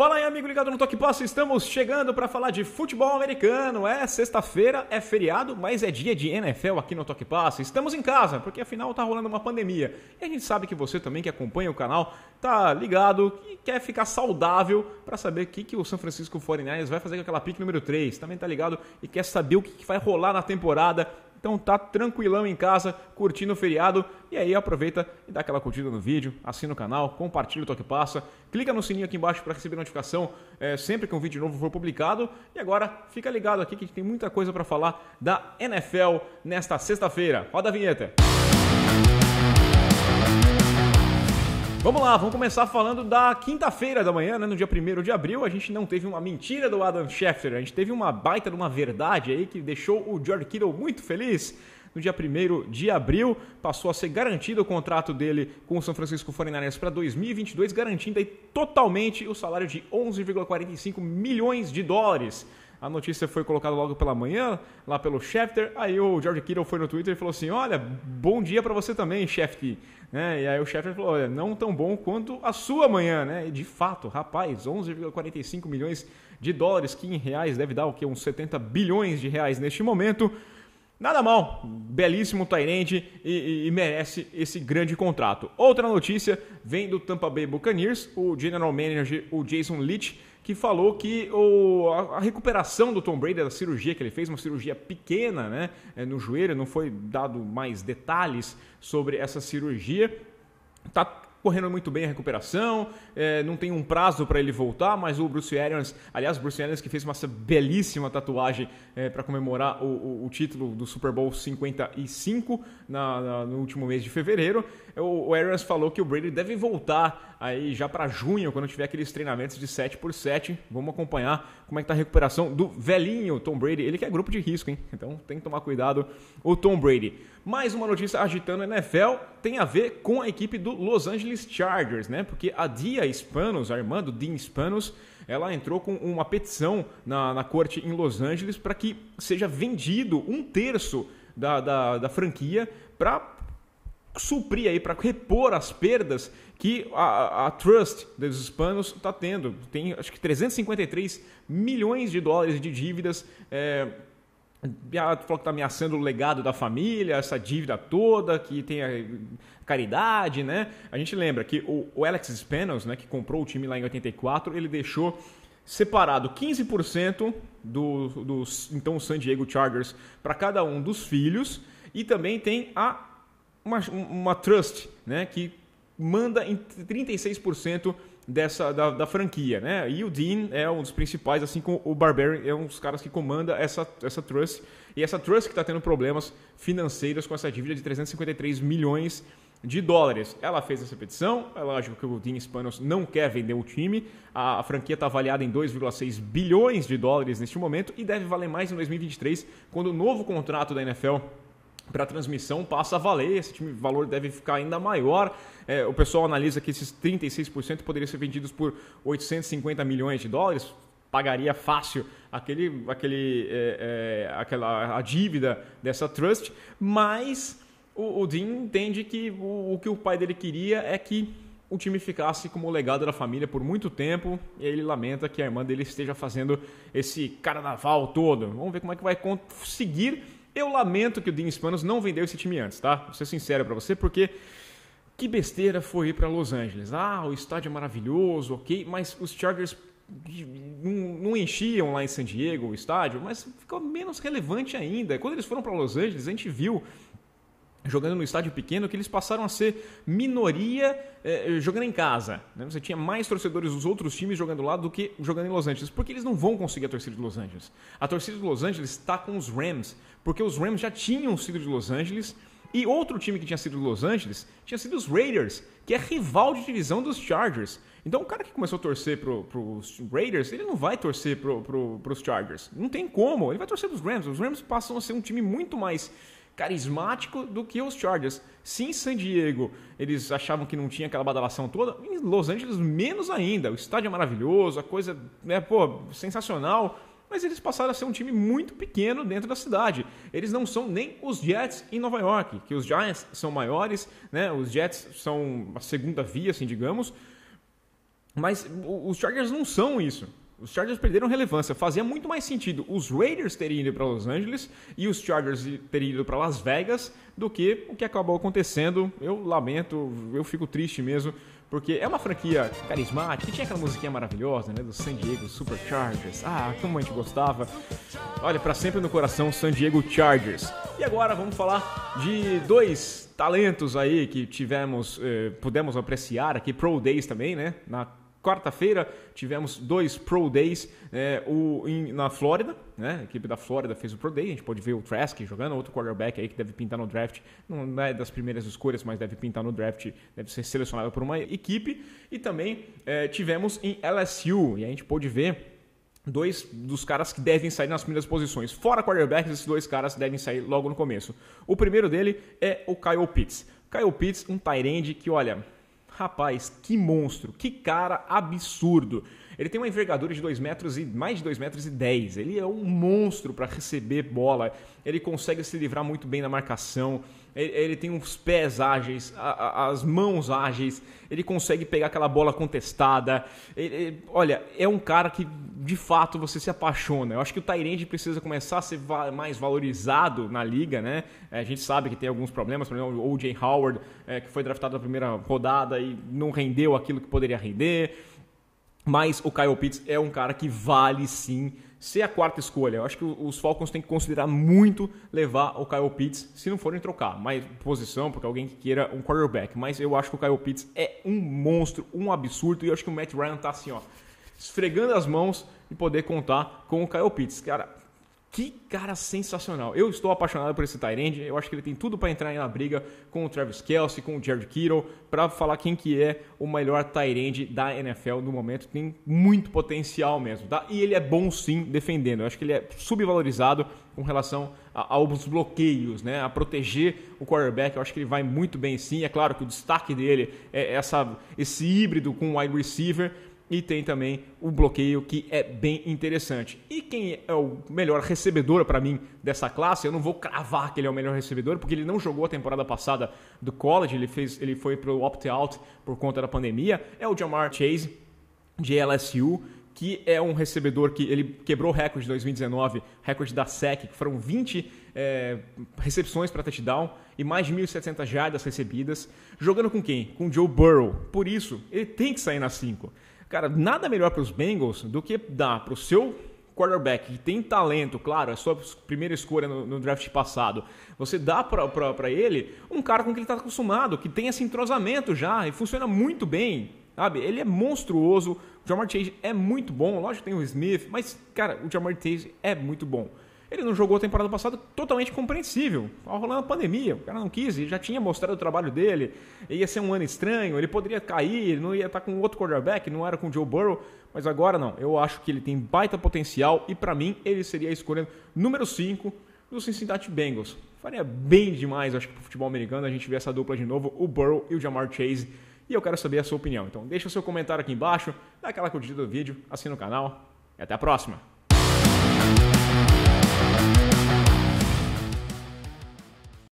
Fala aí, amigo ligado no Toque Posse, estamos chegando para falar de futebol americano. É sexta-feira, é feriado, mas é dia de NFL aqui no Toque Passe. Estamos em casa, porque afinal tá rolando uma pandemia. E a gente sabe que você também que acompanha o canal tá ligado e quer ficar saudável para saber o que, que o São Francisco 49ers vai fazer com aquela pick número 3. Também tá ligado e quer saber o que, que vai rolar na temporada então tá tranquilão em casa, curtindo o feriado. E aí aproveita e dá aquela curtida no vídeo, assina o canal, compartilha o Toque Passa, clica no sininho aqui embaixo para receber notificação é, sempre que um vídeo novo for publicado. E agora fica ligado aqui que a gente tem muita coisa para falar da NFL nesta sexta-feira. Roda a vinheta! Música Vamos lá, vamos começar falando da quinta-feira da manhã, né? No dia 1 de abril, a gente não teve uma mentira do Adam Schefter, a gente teve uma baita de uma verdade aí que deixou o George Kittle muito feliz. No dia 1 de abril, passou a ser garantido o contrato dele com o São Francisco 49ers para 2022, garantindo aí totalmente o salário de 11,45 milhões de dólares. A notícia foi colocada logo pela manhã, lá pelo Schefter. Aí o George Kittle foi no Twitter e falou assim: Olha, bom dia para você também, Schefter. Né? E aí o Schefter falou: Olha, não tão bom quanto a sua manhã, né? E de fato, rapaz, 11,45 milhões de dólares, que em reais deve dar o que? Uns 70 bilhões de reais neste momento. Nada mal, belíssimo Tyrande e, e, e, merece esse grande contrato. Outra notícia vem do Tampa Bay Buccaneers, o general manager, o Jason Leach, que falou que o, a, a, recuperação do Tom Brady, da cirurgia que ele fez, uma cirurgia pequena né, é, no joelho, não foi dado mais detalhes sobre essa cirurgia, está correndo muito bem a recuperação, é, não tem um prazo para ele voltar, mas o Bruce Arians, aliás, o Bruce Arians que fez uma belíssima tatuagem é, para comemorar o, o, o, título do Super Bowl 55 na, na, no último mês de fevereiro, o, o Arians falou que o Brady deve voltar aí já para junho, quando tiver aqueles treinamentos de 7 por 7 vamos acompanhar como é que tá a recuperação do velhinho Tom Brady, ele que é grupo de risco, hein? Então tem que tomar cuidado o Tom Brady. Mais uma notícia agitando a NFL, tem a ver com a equipe do Los Angeles Chargers, né? Porque a Dia Spanos, a irmã do Dean Spanos, ela entrou com uma petição na, na corte em Los Angeles para que seja vendido um terço da, da, da franquia para suprir aí, para repor as perdas que a, a Trust dos hispanos está tendo. Tem acho que 353 milhões de dólares de dívidas. É, eh, ela falou que está ameaçando o legado da família, essa dívida toda, que tem a caridade, né? A gente lembra que o, o Alex Spanos, né, que comprou o time lá em 84, ele deixou separado 15% do, dos então San Diego Chargers para cada um dos filhos e também tem a uma, uma trust, né? Que manda em 36% dessa da, da, franquia, né? E o Dean é um dos principais, assim como o Barbary é um dos caras que comanda essa essa trust e essa trust que está tendo problemas financeiros com essa dívida de 353 milhões de dólares. Ela fez essa petição, é lógico que o Dean Spanos não quer vender o time, a, a franquia está avaliada em 2,6 bilhões de dólares neste momento e deve valer mais em 2023, quando o novo contrato da NFL para transmissão passa a valer, esse time, valor deve ficar ainda maior. É, o pessoal analisa que esses 36% poderiam ser vendidos por 850 milhões de dólares, pagaria fácil aquele, aquele, é, é, aquela a dívida dessa trust, mas o, o Dean entende que o, o que o pai dele queria é que o time ficasse como legado da família por muito tempo e ele lamenta que a irmã dele esteja fazendo esse carnaval todo. Vamos ver como é que vai conseguir eu lamento que o Dean Spanos não vendeu esse time antes, tá? Vou ser sincero para você, porque que besteira foi ir para Los Angeles. Ah, o estádio é maravilhoso, ok, mas os Chargers não, não, enchiam lá em San Diego o estádio, mas ficou menos relevante ainda. Quando eles foram para Los Angeles, a gente viu jogando no estádio pequeno, que eles passaram a ser minoria eh, jogando em casa. Né? Você tinha mais torcedores dos outros times jogando lá do que jogando em Los Angeles, porque eles não vão conseguir a torcida de Los Angeles. A torcida de Los Angeles está com os Rams, porque os Rams já tinham sido de Los Angeles e outro time que tinha sido de Los Angeles tinha sido os Raiders, que é rival de divisão dos Chargers. Então o cara que começou a torcer para os Raiders, ele não vai torcer para pro, Chargers. Não tem como, ele vai torcer os Rams. Os Rams passam a ser um time muito mais carismático do que os Chargers. Se em San Diego eles achavam que não tinha aquela badalação toda, em Los Angeles menos ainda. O estádio é maravilhoso, a coisa é pô, sensacional, mas eles passaram a ser um time muito pequeno dentro da cidade. Eles não são nem os Jets em Nova York, que os Giants são maiores, né? Os Jets são a segunda via, assim, digamos. Mas os Chargers não são isso. Os Chargers perderam relevância. Fazia muito mais sentido os Raiders terem ido para Los Angeles e os Chargers terem ido para Las Vegas do que o que acabou acontecendo. Eu lamento, eu fico triste mesmo, porque é uma franquia carismática, que tinha aquela musiquinha maravilhosa, né, do San Diego Superchargers. Ah, como a gente gostava. Olha, para sempre no coração, San Diego Chargers. E agora vamos falar de dois talentos aí que tivemos, eh, pudemos apreciar aqui, Pro Days também, né, na Quarta-feira tivemos dois Pro Days é, o, em, na Flórida, né? A equipe da Flórida fez o Pro Day, a gente pode ver o Trask jogando, outro quarterback aí que deve pintar no draft, não é das primeiras escolhas, mas deve pintar no draft, deve ser selecionado por uma equipe. E também é, tivemos em LSU, e a gente pôde ver dois dos caras que devem sair nas primeiras posições. Fora quarterbacks, esses dois caras devem sair logo no começo. O primeiro dele é o Kyle Pitts. Kyle Pitts, um tight end que, olha, Rapaz, que monstro, que cara absurdo. Ele tem uma envergadura de 2 metros e mais de 2 metros e 10. Ele é um monstro para receber bola. Ele consegue se livrar muito bem da marcação. Ele, ele tem os pés ágeis, a, a, as mãos ágeis. Ele consegue pegar aquela bola contestada. Ele, ele, olha, é um cara que de fato você se apaixona. Eu acho que o Tyrande precisa começar a ser mais valorizado na liga, né? É, a gente sabe que tem alguns problemas, por exemplo, o O.J. Howard, é, que foi draftado na primeira rodada e não rendeu aquilo que poderia render. Mas o Kyle Pitts é um cara que vale sim ser a quarta escolha. Eu acho que os Falcons têm que considerar muito levar o Kyle Pitts, se não forem trocar, mas posição, porque alguém que queira um quarterback. Mas eu acho que o Kyle Pitts é um monstro, um absurdo, e eu acho que o Matt Ryan tá assim, ó, esfregando as mãos e poder contar com o Kyle Pitts. Cara, que cara sensacional. Eu estou apaixonado por esse Tyrande. Eu acho que ele tem tudo para entrar na briga com o Travis Kelsey, com o Jared Kittle, para falar quem que é o melhor Tyrande da NFL no momento. Tem muito potencial mesmo, tá? E ele é bom sim defendendo. Eu acho que ele é subvalorizado com relação a, alguns bloqueios, né? A proteger o quarterback. Eu acho que ele vai muito bem sim. É claro que o destaque dele é essa, esse híbrido com o wide receiver e tem também o bloqueio que é bem interessante. E quem é o melhor recebedor para mim dessa classe, eu não vou cravar que ele é o melhor recebedor, porque ele não jogou a temporada passada do college, ele fez, ele foi pro opt-out por conta da pandemia, é o Jamar Chase de LSU que é um recebedor que ele quebrou o recorde de 2019, recorde da SEC, que foram 20 é, eh, recepções para touchdown e mais de 1.700 jardas recebidas. Jogando com quem? Com Joe Burrow. Por isso, ele tem que sair na 5. Cara, nada melhor para os Bengals do que dar para o seu quarterback que tem talento, claro, é sua primeira escolha no, no draft passado, você dá para ele um cara com que ele está acostumado, que tem esse entrosamento já e funciona muito bem, sabe? Ele é monstruoso, o Jamar Chase é muito bom, lógico que tem o Smith, mas, cara, o Jamar Chase é muito bom. Ele não jogou a temporada passada, totalmente compreensível. Estava rolando a pandemia, o cara não quis, ele já tinha mostrado o trabalho dele, ia ser um ano estranho, ele poderia cair, ele não ia estar tá com outro quarterback, não era com o Joe Burrow, mas agora não. Eu acho que ele tem baita potencial e para mim ele seria a escolha número 5 do Cincinnati Bengals. Faria bem demais, acho que pro futebol americano a gente vê essa dupla de novo, o Burrow e o Jamar Chase e eu quero saber a sua opinião. Então deixa o seu comentário aqui embaixo, dá aquela curtida do vídeo, assina o canal e até a próxima!